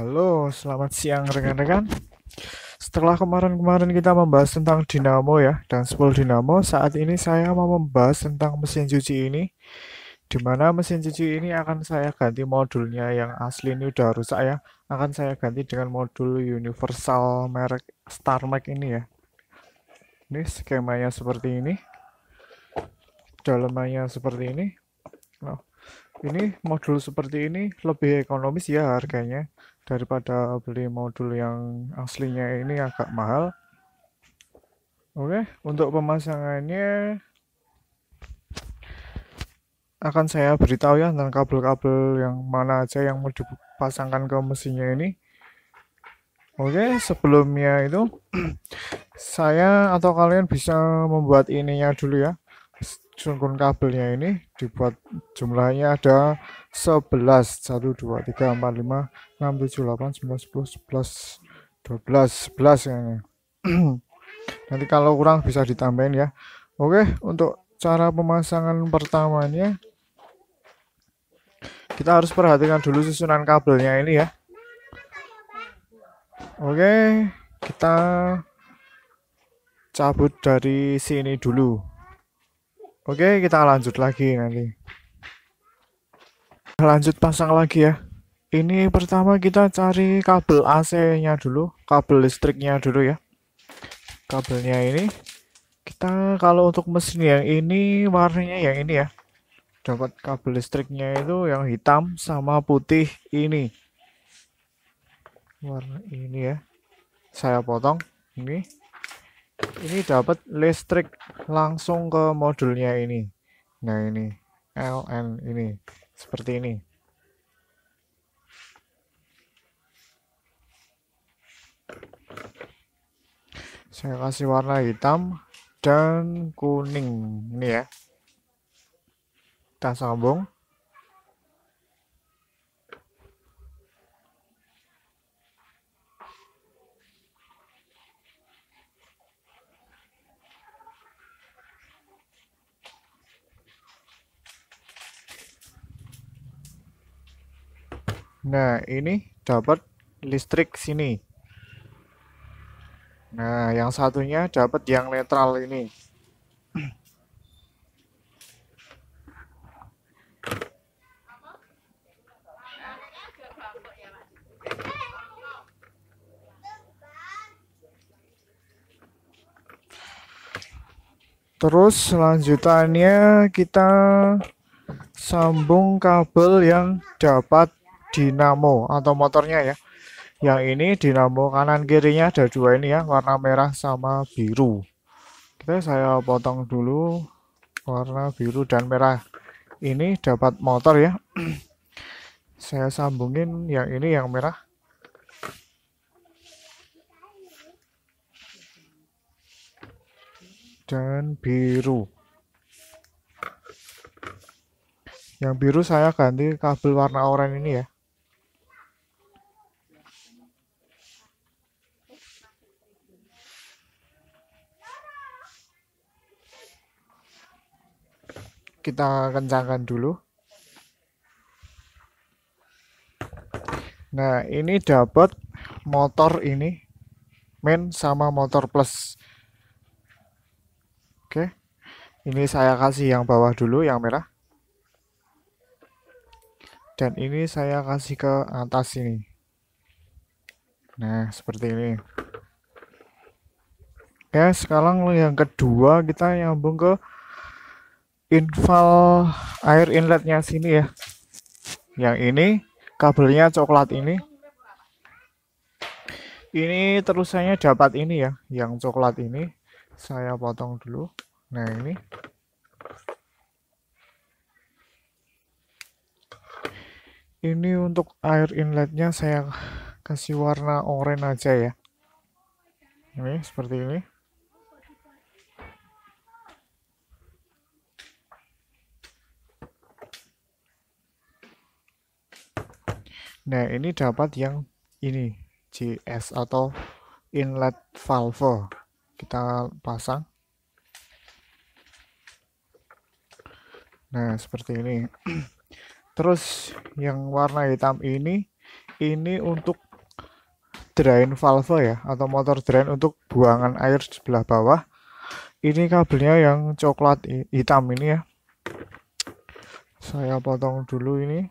Halo, selamat siang rekan-rekan. Setelah kemarin-kemarin kita membahas tentang dinamo ya dan spool dinamo, saat ini saya mau membahas tentang mesin cuci ini. Dimana mesin cuci ini akan saya ganti modulnya yang asli ini udah rusak ya. Akan saya ganti dengan modul universal merek Starmac ini ya. Ini skemanya seperti ini. dalamnya seperti ini. Nah, ini modul seperti ini lebih ekonomis ya harganya daripada beli modul yang aslinya ini agak mahal oke untuk pemasangannya akan saya beritahu ya tentang kabel-kabel yang mana aja yang mau dipasangkan ke mesinnya ini oke sebelumnya itu saya atau kalian bisa membuat ininya dulu ya sungkun kabelnya ini dibuat jumlahnya ada 11 1 2 3 4 5 6 7 8 9 10 11 12 11 ya nanti kalau kurang bisa ditambahin ya oke untuk cara pemasangan pertamanya kita harus perhatikan dulu susunan kabelnya ini ya oke kita cabut dari sini dulu Oke, kita lanjut lagi nanti. Lanjut pasang lagi ya. Ini pertama kita cari kabel AC-nya dulu, kabel listriknya dulu ya. Kabelnya ini kita kalau untuk mesin yang ini warnanya yang ini ya. Dapat kabel listriknya itu yang hitam sama putih ini. Warna ini ya. Saya potong ini ini dapat listrik langsung ke modulnya ini nah ini LN ini seperti ini saya kasih warna hitam dan kuning ini ya kita sambung Nah, ini dapat listrik sini. Nah, yang satunya dapat yang netral ini. Terus selanjutnya kita sambung kabel yang dapat dinamo atau motornya ya yang ini dinamo kanan kirinya ada dua ini ya warna merah sama biru kita saya potong dulu warna biru dan merah ini dapat motor ya saya sambungin yang ini yang merah dan biru yang biru saya ganti kabel warna oranye ini ya kita kencangkan dulu nah ini dapat motor ini main sama motor plus oke ini saya kasih yang bawah dulu yang merah dan ini saya kasih ke atas ini nah seperti ini oke sekarang yang kedua kita nyambung ke inval air inletnya sini ya yang ini kabelnya coklat ini ini terusannya dapat ini ya yang coklat ini saya potong dulu nah ini ini untuk air inletnya saya kasih warna oranye aja ya ini seperti ini Nah, ini dapat yang ini JS atau inlet valve. Kita pasang. Nah, seperti ini. Terus yang warna hitam ini ini untuk drain valve ya atau motor drain untuk buangan air sebelah bawah. Ini kabelnya yang coklat hitam ini ya. Saya potong dulu ini.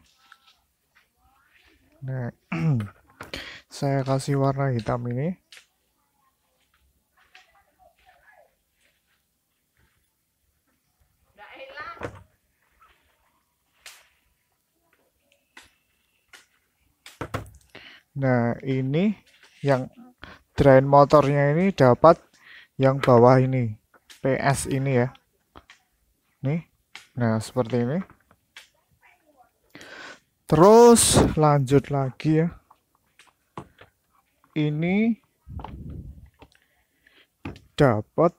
Nah, saya kasih warna hitam ini. Nah, ini yang drain motornya ini dapat yang bawah ini, PS ini ya. Nih. Nah, seperti ini. Terus lanjut lagi ya. Ini dapat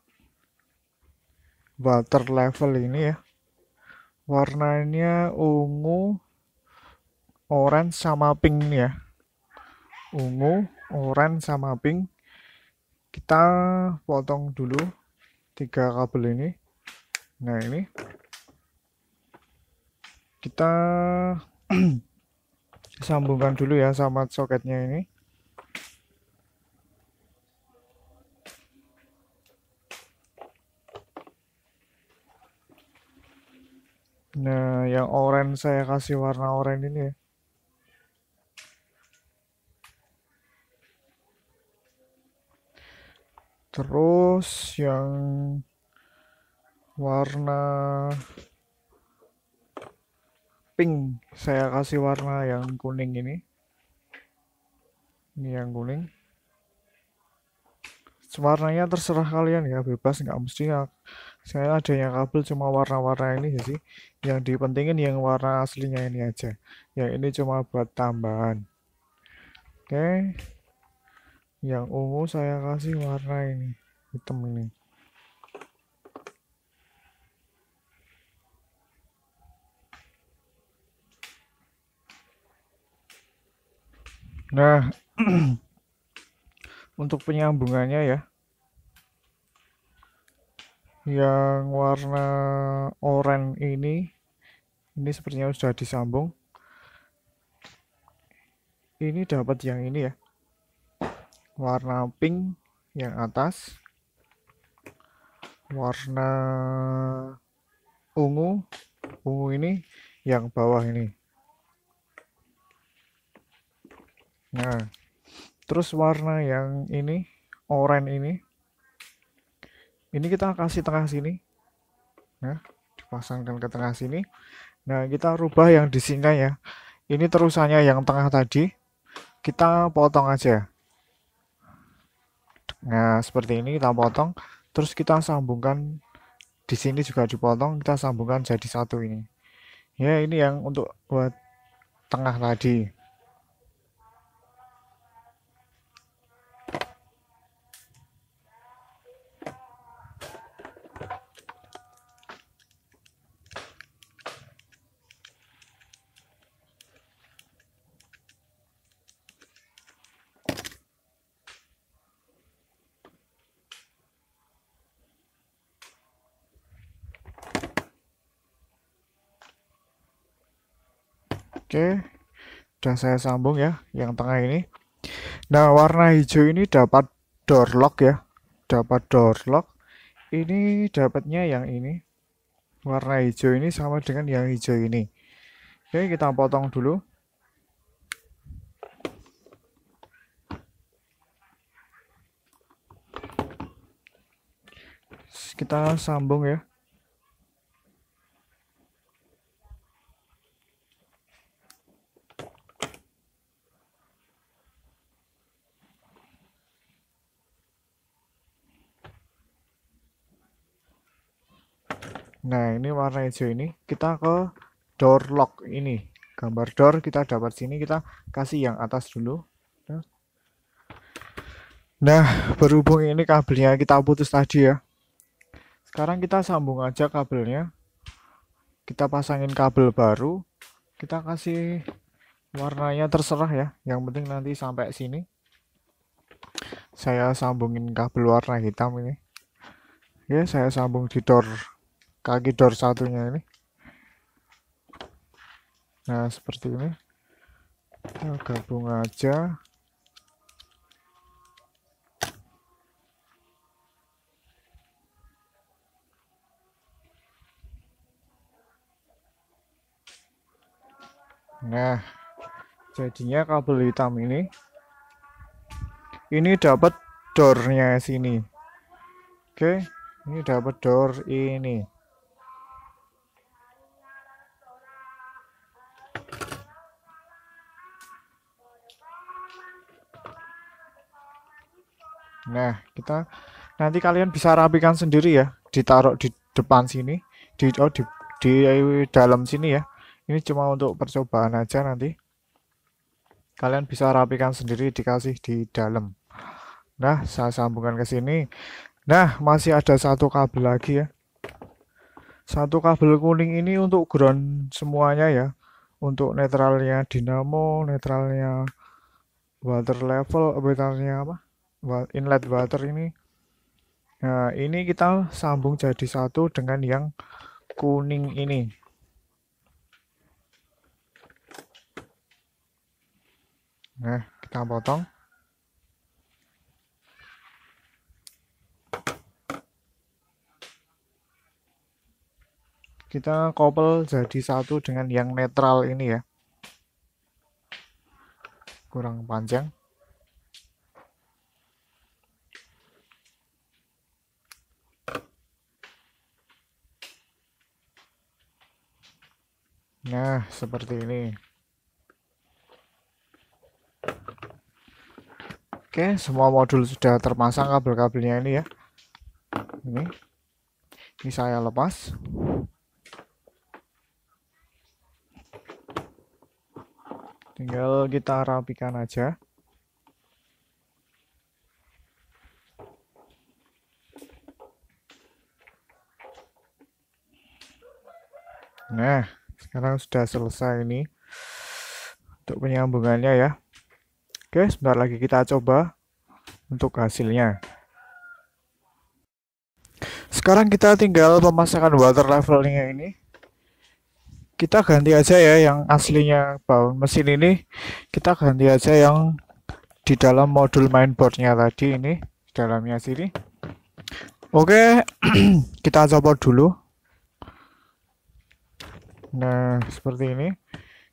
water level ini ya. Warnanya ungu, orange sama pink ya. Ungu, orange sama pink. Kita potong dulu tiga kabel ini. Nah, ini kita sambungkan dulu ya sama soketnya ini Nah, yang oranye saya kasih warna oranye ini ya. Terus yang warna pink saya kasih warna yang kuning ini ini yang kuning warnanya terserah kalian ya bebas nggak mesti ya saya yang kabel cuma warna-warna ini ya sih. yang dipentingin yang warna aslinya ini aja yang ini cuma buat tambahan oke yang ungu saya kasih warna ini hitam ini Nah, untuk penyambungannya ya, yang warna oranye ini, ini sepertinya sudah disambung. Ini dapat yang ini ya, warna pink yang atas, warna ungu, ungu ini yang bawah ini. nah terus warna yang ini oranye ini ini kita kasih tengah sini nah dipasangkan ke tengah sini nah kita rubah yang di sini ya ini terusannya yang tengah tadi kita potong aja nah seperti ini kita potong terus kita sambungkan di sini juga dipotong kita sambungkan jadi satu ini ya ini yang untuk buat tengah tadi Oke, sudah saya sambung ya yang tengah ini. Nah, warna hijau ini dapat door lock ya. Dapat door lock. Ini dapatnya yang ini. Warna hijau ini sama dengan yang hijau ini. Oke, kita potong dulu. Kita sambung ya. nah ini warna hijau ini kita ke door lock ini gambar door kita dapat sini kita kasih yang atas dulu nah. nah berhubung ini kabelnya kita putus tadi ya sekarang kita sambung aja kabelnya kita pasangin kabel baru kita kasih warnanya terserah ya yang penting nanti sampai sini saya sambungin kabel warna hitam ini ya saya sambung di door kaki door satunya ini nah seperti ini kita gabung aja Nah, jadinya kabel hitam ini ini dapat dornya sini. Oke, ini dapat door ini. Nah, kita nanti kalian bisa rapikan sendiri ya, ditaruh di depan sini, di oh, di, di dalam sini ya. Ini cuma untuk percobaan aja nanti. Kalian bisa rapikan sendiri dikasih di dalam. Nah, saya sambungkan ke sini. Nah, masih ada satu kabel lagi ya. Satu kabel kuning ini untuk ground semuanya ya. Untuk netralnya dinamo, netralnya water level, netralnya apa? inlet water ini nah ini kita sambung jadi satu dengan yang kuning ini nah kita potong kita couple jadi satu dengan yang netral ini ya kurang panjang Nah, seperti ini. Oke, semua modul sudah terpasang kabel-kabelnya ini ya. Ini. Ini saya lepas. Tinggal kita rapikan aja. Nah, sekarang sudah selesai ini untuk penyambungannya ya oke sebentar lagi kita coba untuk hasilnya sekarang kita tinggal pemasakan water levelingnya ini kita ganti aja ya yang aslinya baut mesin ini kita ganti aja yang di dalam modul mainboardnya tadi ini dalamnya sini oke kita coba dulu Nah, seperti ini.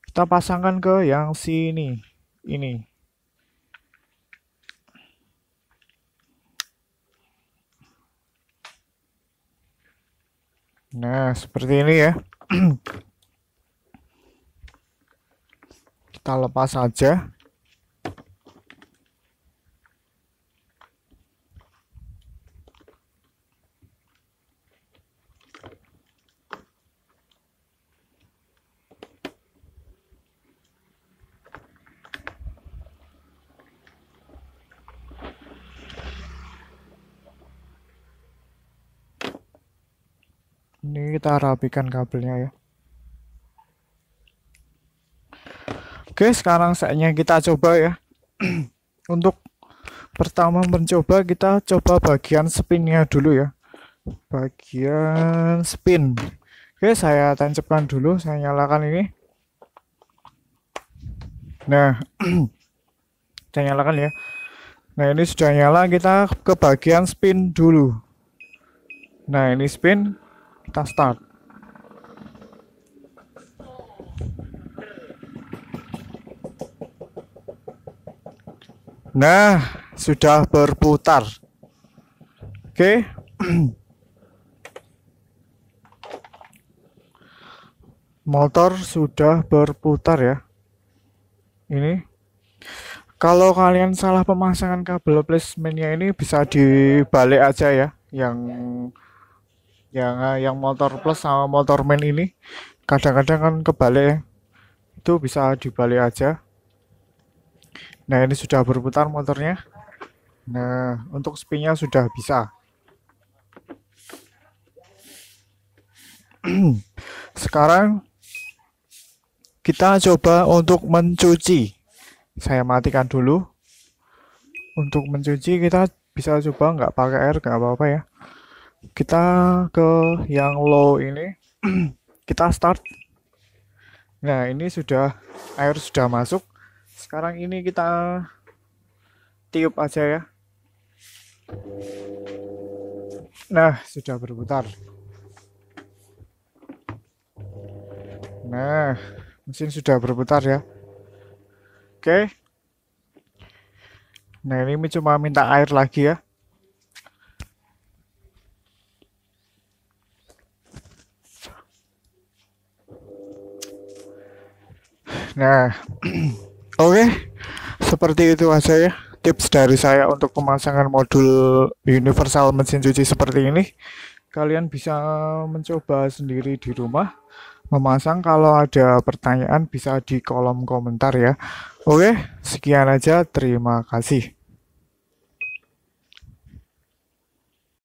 Kita pasangkan ke yang sini. Ini. Nah, seperti ini ya. kita lepas saja. Ini kita rapikan kabelnya ya. Oke, sekarang saatnya kita coba ya. Untuk pertama mencoba kita coba bagian spinnya dulu ya. Bagian spin. Oke, saya tancapkan dulu, saya nyalakan ini. Nah, saya nyalakan ya. Nah, ini sudah nyala, kita ke bagian spin dulu. Nah, ini spin kita start Nah, sudah berputar. Oke. Motor sudah berputar ya. Ini. Kalau kalian salah pemasangan kabel placementnya ini bisa dibalik aja ya. Yang yang eh, yang motor plus sama motor main ini kadang-kadang kan kebalik itu bisa dibalik aja nah ini sudah berputar motornya nah untuk spinnya sudah bisa sekarang kita coba untuk mencuci saya matikan dulu untuk mencuci kita bisa coba nggak pakai air nggak apa-apa ya kita ke yang low ini kita start nah ini sudah air sudah masuk sekarang ini kita tiup aja ya nah sudah berputar nah mesin sudah berputar ya oke nah ini cuma minta air lagi ya Nah, oke, okay. seperti itu aja ya tips dari saya untuk pemasangan modul universal mesin cuci seperti ini. Kalian bisa mencoba sendiri di rumah memasang. Kalau ada pertanyaan bisa di kolom komentar ya. Oke, okay. sekian aja. Terima kasih.